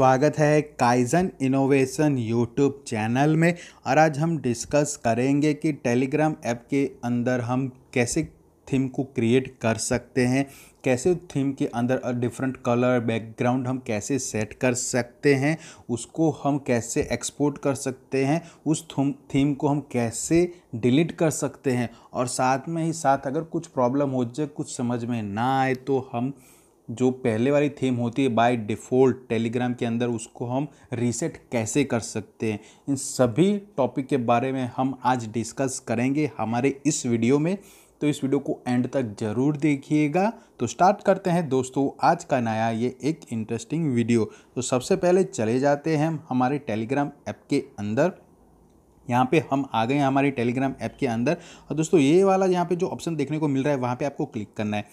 स्वागत है kaizen innovation YouTube channel में और आज हम डिस्कस करेंगे कि टेलीग्राम ऐप के अंदर हम कैसे थीम को क्रिएट कर सकते हैं कैसे थीम के अंदर डिफरेंट कलर बैकग्राउंड हम कैसे सेट कर सकते हैं उसको हम कैसे एक्सपोर्ट कर सकते हैं उस थीम को हम कैसे डिलीट कर सकते हैं और साथ में ही साथ अगर कुछ प्रॉब्लम हो जाए कुछ समझ में ना आए तो हम जो पहले वाली थीम होती है बाय डिफ़ॉल्ट टेलीग्राम के अंदर उसको हम रीसेट कैसे कर सकते हैं इन सभी टॉपिक के बारे में हम आज डिस्कस करेंगे हमारे इस वीडियो में तो इस वीडियो को एंड तक ज़रूर देखिएगा तो स्टार्ट करते हैं दोस्तों आज का नया ये एक इंटरेस्टिंग वीडियो तो सबसे पहले चले जाते हैं हम हमारे टेलीग्राम ऐप के अंदर यहाँ पे हम आ गए हैं हमारे टेलीग्राम ऐप के अंदर और दोस्तों ये वाला यहाँ पे जो ऑप्शन देखने को मिल रहा है वहाँ पे आपको क्लिक करना है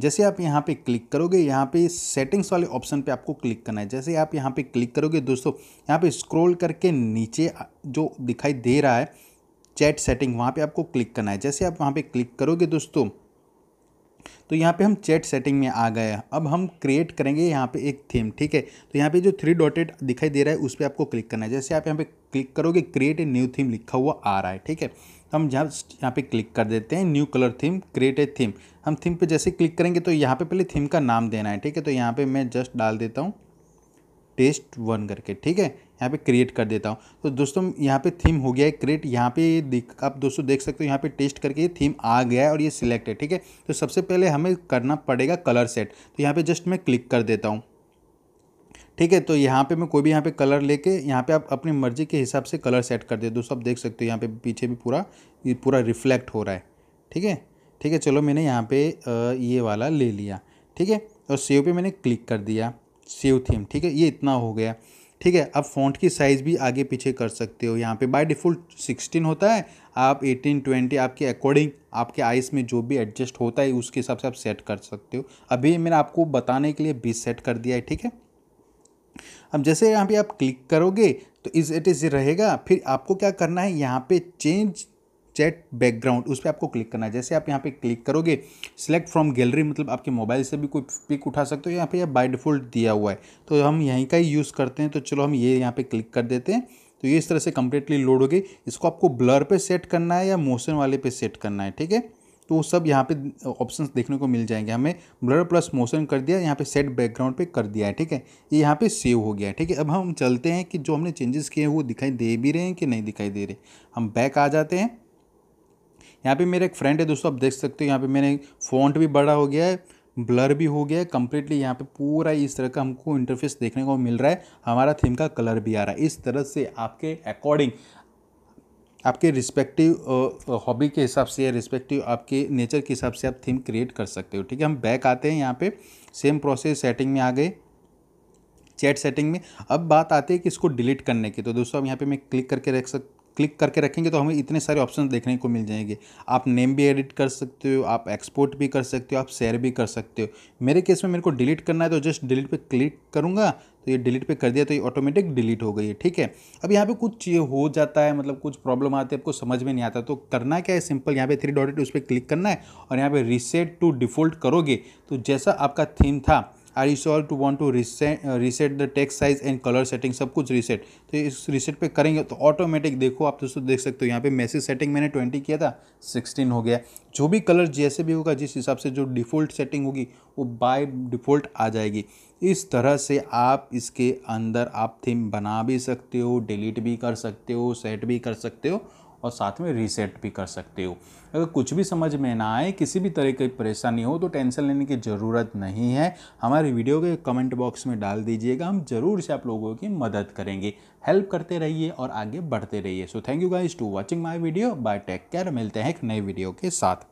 जैसे आप यहाँ पे क्लिक करोगे यहाँ पे सेटिंग्स वाले ऑप्शन पे आपको क्लिक करना है जैसे आप यहाँ पे क्लिक करोगे दोस्तों यहाँ पे स्क्रॉल करके नीचे जो दिखाई दे रहा है चैट सेटिंग वहाँ पे आपको क्लिक करना है जैसे आप वहाँ पे क्लिक करोगे दोस्तों तो यहाँ पे हम चैट सेटिंग में आ गए अब हम क्रिएट करेंगे यहाँ पे एक थीम ठीक है तो यहाँ पे जो थ्री डॉटेड दिखाई दे रहा है उस पर आपको क्लिक करना है जैसे आप यहाँ पे क्लिक करोगे क्रिएट ए न्यू थीम लिखा हुआ आ रहा है ठीक है तो हम जहाँ यहाँ पे क्लिक कर देते हैं new colour theme create a theme हम थीम पे जैसे क्लिक करेंगे तो यहाँ पे पहले थीम का नाम देना है ठीक है तो यहाँ पे मैं जस्ट डाल देता हूँ टेस्ट वन करके ठीक है यहाँ पे क्रिएट कर देता हूँ तो दोस्तों यहाँ पे थीम हो गया है क्रिएट यहाँ पे देख आप दोस्तों देख सकते हो यहाँ पे टेस्ट करके ये थीम आ गया है और ये सिलेक्ट है ठीक है तो सबसे पहले हमें करना पड़ेगा कलर सेट तो यहाँ पे जस्ट मैं क्लिक कर देता हूँ ठीक है तो यहाँ पे मैं कोई भी यहाँ पे कलर लेके यहाँ पे आप अपनी मर्जी के हिसाब से कलर सेट कर दे दोस्तों आप देख सकते हो यहाँ पे पीछे भी पूरा ये पूरा रिफ्लेक्ट हो रहा है ठीक है ठीक है चलो मैंने यहाँ पे ये वाला ले लिया ठीक है और सेव पे मैंने क्लिक कर दिया सेव थीम ठीक है ये इतना हो गया ठीक है अब फ़ॉन्ट की साइज़ भी आगे पीछे कर सकते हो यहाँ पे बाय डिफ़ॉल्ट सिक्सटीन होता है आप एटीन ट्वेंटी आपके अकॉर्डिंग आपके आइस में जो भी एडजस्ट होता है उसके हिसाब से आप सेट कर सकते हो अभी मैंने आपको बताने के लिए बीस सेट कर दिया है ठीक है अब जैसे यहाँ पे आप क्लिक करोगे तो इज़ इट इज़ रहेगा फिर आपको क्या करना है यहाँ पे चेंज चैट बैकग्राउंड उस पर आपको क्लिक करना है जैसे आप यहाँ पे क्लिक करोगे सिलेक्ट फ्रॉम गैलरी मतलब आपके मोबाइल से भी कोई पिक उठा सकते हो यहाँ पे यह बाय डिफ़ॉल्ट दिया हुआ है तो हम यहीं का ही यूज़ करते हैं तो चलो हम ये यहाँ पे क्लिक कर देते हैं तो ये इस तरह से कम्प्लीटली लोड हो गई इसको आपको ब्लर पे सेट करना है या मोशन वाले पे सेट करना है ठीक है तो वो सब यहाँ पे ऑप्शंस देखने को मिल जाएंगे हमें ब्लर प्लस मोशन कर दिया यहाँ पे सेट बैकग्राउंड पे कर दिया है ठीक है ये यहाँ पे सेव हो गया है ठीक है अब हम चलते हैं कि जो हमने चेंजेस किए हैं वो दिखाई दे भी रहे हैं कि नहीं दिखाई दे रहे हम बैक आ जाते हैं यहाँ पर मेरा एक फ्रेंड है दोस्तों आप देख सकते हो यहाँ पर मेरे फॉन्ट भी बड़ा हो गया है ब्लर भी हो गया है कम्प्लीटली यहाँ पे पूरा इस तरह का हमको इंटरफेस देखने को मिल रहा है हमारा थीम का कलर भी आ रहा है इस तरह से आपके अकॉर्डिंग आपके रिस्पेक्टिव हॉबी के हिसाब से या रिस्पेक्टिव आपके नेचर के हिसाब से आप थीम क्रिएट कर सकते हो ठीक है हम बैक आते हैं यहाँ पे सेम प्रोसेस सेटिंग में आ गए चैट सेटिंग में अब बात आती है कि इसको डिलीट करने की तो दोस्तों अब यहाँ पे मैं क्लिक करके रख सक क्लिक करके रखेंगे तो हमें इतने सारे ऑप्शन देखने को मिल जाएंगे आप नेम भी एडिट कर सकते हो आप एक्सपोर्ट भी कर सकते हो आप शेयर भी कर सकते हो मेरे केस में मेरे को डिलीट करना है तो जस्ट डिलीट पे क्लिक करूँगा तो ये डिलीट पे कर दिया तो ये ऑटोमेटिक डिलीट हो गई है ठीक है अब यहाँ पे कुछ हो जाता है मतलब कुछ प्रॉब्लम आती है आपको समझ में नहीं आता तो करना क्या है सिंपल यहाँ पे थ्री डॉट उस पर क्लिक करना है और यहाँ पे रीसेट टू डिफ़ॉल्ट करोगे तो जैसा आपका थीम था are you to want to reset reset the text size and colour setting सब कुछ रिसेट तो इस रिसेट पे करेंगे तो ऑटोमेटिक देखो आप दोस्तों देख सकते हो यहाँ पे मैसेज सेटिंग मैंने ट्वेंटी किया था सिक्सटीन हो गया जो भी कलर जैसे भी होगा जिस हिसाब से जो डिफ़ॉल्ट सेटिंग होगी वो बाय डिफ़ॉल्ट आ जाएगी इस तरह से आप इसके अंदर आप थीम बना भी सकते हो डिलीट भी कर सकते हो सेट भी कर सकते हो और साथ में रीसेट भी कर सकते हो अगर कुछ भी समझ में ना आए किसी भी तरह की परेशानी हो तो टेंशन लेने की ज़रूरत नहीं है हमारे वीडियो के कमेंट बॉक्स में डाल दीजिएगा हम ज़रूर से आप लोगों की मदद करेंगे हेल्प करते रहिए और आगे बढ़ते रहिए so thank you guys to watching my video bye take care मिलते हैं एक नए वीडियो के साथ